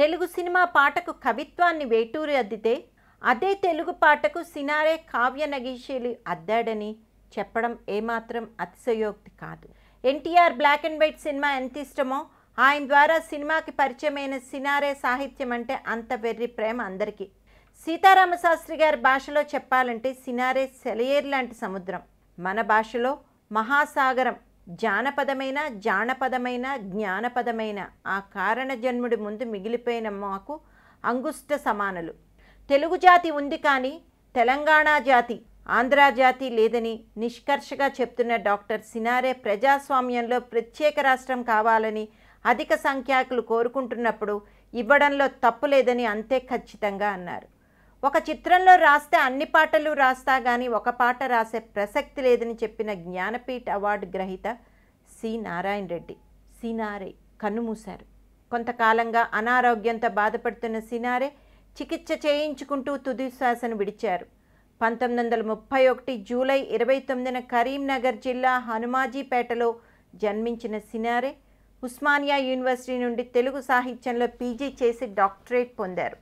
Telugu cinema పాటకు కవిత్వాన్ని వేటూరి అద్దితే అదే తెలుగు పాటకు సినారే కావ్య నగీశీలు అద్దాడని చెప్పడం ఏమాత్రం అతిశయోక్తి కాదు NTR black and white cinema ఎంత ఇష్టమో ఆయన ద్వారా సినిమాకి పరిచయమైన సినారే సాహిత్యం అంటే అంత వెర్రి ప్రేమ అందరికీ సీతారామ శాస్త్రి గారి భాషలో చెప్పాలంటే సినారే సెలయేర్ లాంటి సముద్రం మన భాషలో మహాసాగరం జానపదమైన జానపదమైన జ్ఞానపదమైన ఆ కారణజన్ముడి ముందు మిగిలిపోయిన మాకు అంగుష్ట సమానులు తెలుగు జాతి ఉంది కానీ తెలంగాణ జాతి ఆంధ్ర జాతి లేదని నిష్కర్షగా చెప్తున్న డాక్టర్ సినారే ప్రజాస్వామ్యంలో ప్రత్యేక రాష్ట్రం కావాలని అధిక సంఖ్యాకులు కోరుకుంటున్నప్పుడు ఇవ్వడంలో తప్పు లేదని అంతే ఖచ్చితంగా అన్నారు ఒక చిత్రంలో రాస్తే అన్ని పాటలు రాస్తా కానీ ఒక పాట రాసే ప్రసక్తి లేదని చెప్పిన జ్ఞానపీఠ అవార్డు గ్రహీత సి నారాయణ రెడ్డి సినారే కన్నుమూశారు కొంతకాలంగా అనారోగ్యంతో బాధపడుతున్న సినారే చికిత్స చేయించుకుంటూ తుదిశ్వాసను విడిచారు పంతొమ్మిది వందల ముప్పై ఒకటి జూలై ఇరవై తొమ్మిదిన కరీంనగర్ జిల్లా హనుమాజీపేటలో జన్మించిన సినారే ఉస్మానియా యూనివర్సిటీ నుండి తెలుగు సాహిత్యంలో పీజీ చేసి డాక్టరేట్ పొందారు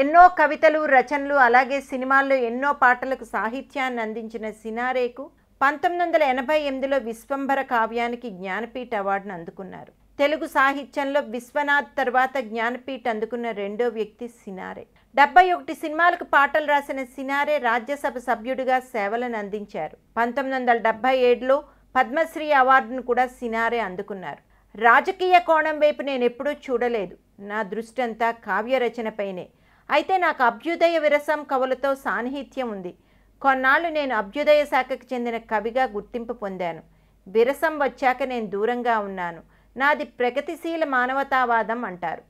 ఎన్నో కవితలు రచనలు అలాగే సినిమాల్లో ఎన్నో పాటలకు సాహిత్యాన్ని అందించిన సినారేకు పంతొమ్మిది వందల ఎనభై ఎనిమిదిలో విశ్వంభర కావ్యానికి జ్ఞానపీఠ అవార్డును అందుకున్నారు తెలుగు సాహిత్యంలో విశ్వనాథ్ తర్వాత జ్ఞానపీఠ అందుకున్న రెండో వ్యక్తి సినారే డెబ్బై ఒకటి సినిమాలకు పాటలు రాసిన సినారే రాజ్యసభ సభ్యుడిగా సేవలను అందించారు పంతొమ్మిది వందల డెబ్బై ఏడులో పద్మశ్రీ అవార్డును కూడా సినారే అందుకున్నారు రాజకీయ కోణం వైపు నేను ఎప్పుడూ చూడలేదు నా దృష్టి అంతా కావ్య రచనపైనే అయితే నాకు అభ్యుదయ విరసం కవులతో సాన్నిహిత్యం ఉంది కొన్నాళ్ళు నేను అభ్యుదయ శాఖకు చెందిన కవిగా గుర్తింపు పొందాను విరసం వచ్చాక నేను దూరంగా ఉన్నాను నాది ప్రగతిశీల మానవతావాదం అంటారు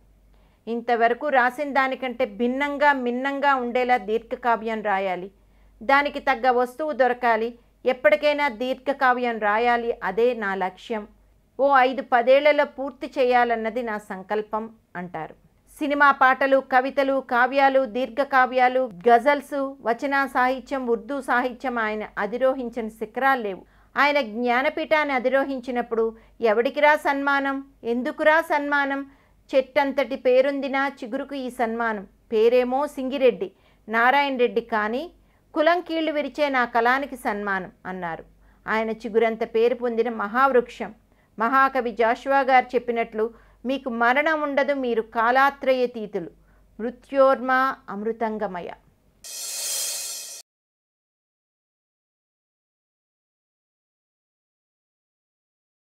ఇంతవరకు రాసిన దానికంటే భిన్నంగా మిన్నంగా ఉండేలా దీర్ఘకావ్యం రాయాలి దానికి తగ్గ వస్తువు దొరకాలి ఎప్పటికైనా దీర్ఘకావ్యం రాయాలి అదే నా లక్ష్యం ఓ ఐదు పదేళ్లలో పూర్తి చేయాలన్నది నా సంకల్పం అంటారు సినిమా పాటలు కవితలు కావ్యాలు దీర్ఘకావ్యాలు గజల్స్ వచన సాహిత్యం ఉర్దూ సాహిత్యం ఆయన అధిరోహించిన శిఖరాలు లేవు ఆయన జ్ఞానపీఠాన్ని అధిరోహించినప్పుడు ఎవడికిరా సన్మానం ఎందుకురా సన్మానం చెట్టంతటి పేరుందినా చిగురుకు ఈ సన్మానం పేరేమో సింగిరెడ్డి నారాయణ రెడ్డి కానీ కులం కీళ్లు విరిచే నా కళానికి సన్మానం అన్నారు ఆయన చిగురంత పేరు పొందిన మహావృక్షం మహాకవి జాషువా గారు చెప్పినట్లు మీకు మరణం ఉండదు మీరు కాలాత్రయతీతులు మృత్యోర్మ అమృతంగమయ